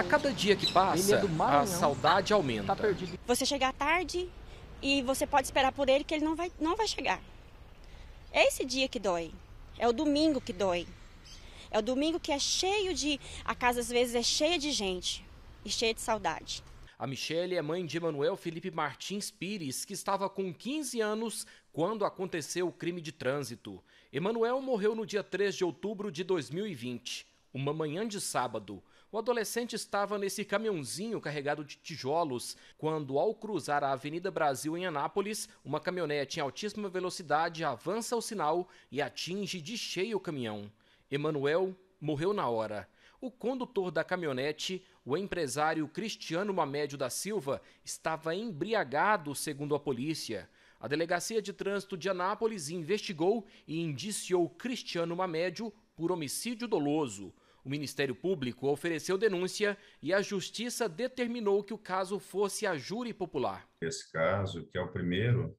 A cada dia que é passa, a saudade aumenta. Tá você chega tarde e você pode esperar por ele que ele não vai, não vai chegar. É esse dia que dói. É o domingo que dói. É o domingo que é cheio de. A casa às vezes é cheia de gente e cheia de saudade. A Michele é mãe de Emanuel Felipe Martins Pires, que estava com 15 anos quando aconteceu o crime de trânsito. Emanuel morreu no dia 3 de outubro de 2020, uma manhã de sábado. O adolescente estava nesse caminhãozinho carregado de tijolos quando, ao cruzar a Avenida Brasil em Anápolis, uma caminhonete em altíssima velocidade avança o sinal e atinge de cheio o caminhão. Emanuel morreu na hora. O condutor da caminhonete, o empresário Cristiano Mamédio da Silva, estava embriagado, segundo a polícia. A Delegacia de Trânsito de Anápolis investigou e indiciou Cristiano Mamédio por homicídio doloso. O Ministério Público ofereceu denúncia e a Justiça determinou que o caso fosse a júri popular. Esse caso, que é o primeiro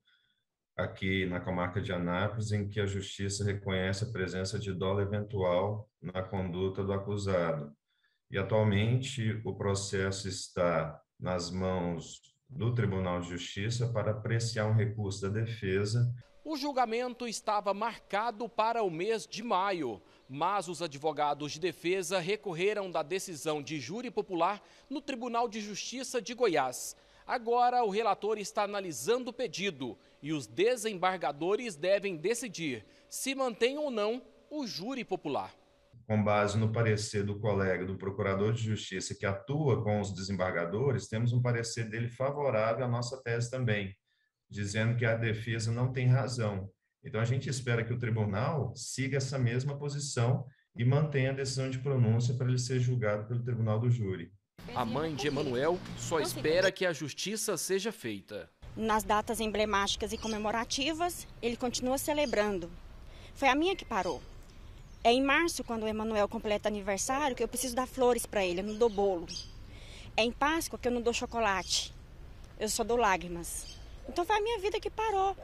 aqui na comarca de Anápolis, em que a Justiça reconhece a presença de dolo eventual na conduta do acusado. E atualmente o processo está nas mãos do Tribunal de Justiça para apreciar um recurso da defesa. O julgamento estava marcado para o mês de maio, mas os advogados de defesa recorreram da decisão de júri popular no Tribunal de Justiça de Goiás. Agora, o relator está analisando o pedido e os desembargadores devem decidir se mantém ou não o júri popular com base no parecer do colega do Procurador de Justiça que atua com os desembargadores, temos um parecer dele favorável à nossa tese também, dizendo que a defesa não tem razão. Então, a gente espera que o tribunal siga essa mesma posição e mantenha a decisão de pronúncia para ele ser julgado pelo tribunal do júri. A mãe de Emanuel só espera que a justiça seja feita. Nas datas emblemáticas e comemorativas, ele continua celebrando. Foi a minha que parou. É em março, quando o Emanuel completa aniversário, que eu preciso dar flores para ele, eu não dou bolo. É em Páscoa que eu não dou chocolate, eu só dou lágrimas. Então foi a minha vida que parou.